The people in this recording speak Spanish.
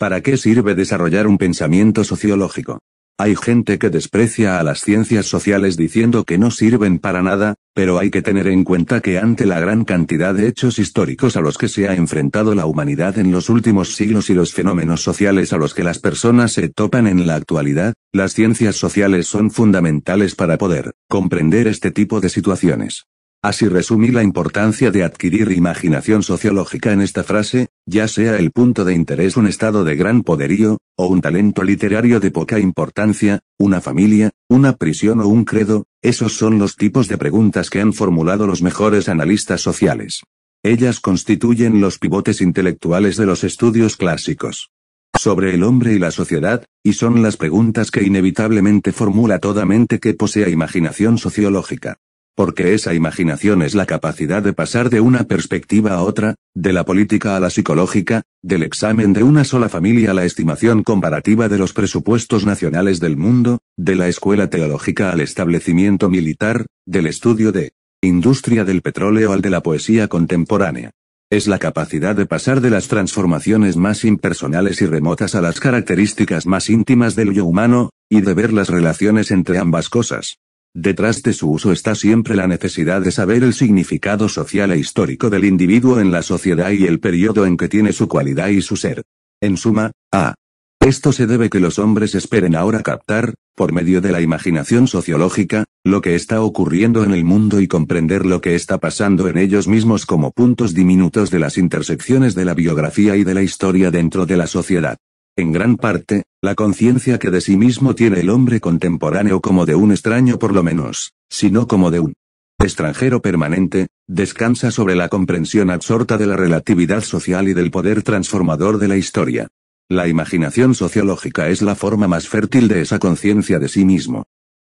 ¿Para qué sirve desarrollar un pensamiento sociológico? Hay gente que desprecia a las ciencias sociales diciendo que no sirven para nada, pero hay que tener en cuenta que ante la gran cantidad de hechos históricos a los que se ha enfrentado la humanidad en los últimos siglos y los fenómenos sociales a los que las personas se topan en la actualidad, las ciencias sociales son fundamentales para poder comprender este tipo de situaciones. Así resumí la importancia de adquirir imaginación sociológica en esta frase, ya sea el punto de interés un estado de gran poderío, o un talento literario de poca importancia, una familia, una prisión o un credo, esos son los tipos de preguntas que han formulado los mejores analistas sociales. Ellas constituyen los pivotes intelectuales de los estudios clásicos sobre el hombre y la sociedad, y son las preguntas que inevitablemente formula toda mente que posea imaginación sociológica porque esa imaginación es la capacidad de pasar de una perspectiva a otra, de la política a la psicológica, del examen de una sola familia a la estimación comparativa de los presupuestos nacionales del mundo, de la escuela teológica al establecimiento militar, del estudio de industria del petróleo al de la poesía contemporánea. Es la capacidad de pasar de las transformaciones más impersonales y remotas a las características más íntimas del yo humano, y de ver las relaciones entre ambas cosas. Detrás de su uso está siempre la necesidad de saber el significado social e histórico del individuo en la sociedad y el periodo en que tiene su cualidad y su ser. En suma, a esto se debe que los hombres esperen ahora captar, por medio de la imaginación sociológica, lo que está ocurriendo en el mundo y comprender lo que está pasando en ellos mismos como puntos diminutos de las intersecciones de la biografía y de la historia dentro de la sociedad en gran parte, la conciencia que de sí mismo tiene el hombre contemporáneo como de un extraño por lo menos, sino como de un extranjero permanente, descansa sobre la comprensión absorta de la relatividad social y del poder transformador de la historia. La imaginación sociológica es la forma más fértil de esa conciencia de sí mismo.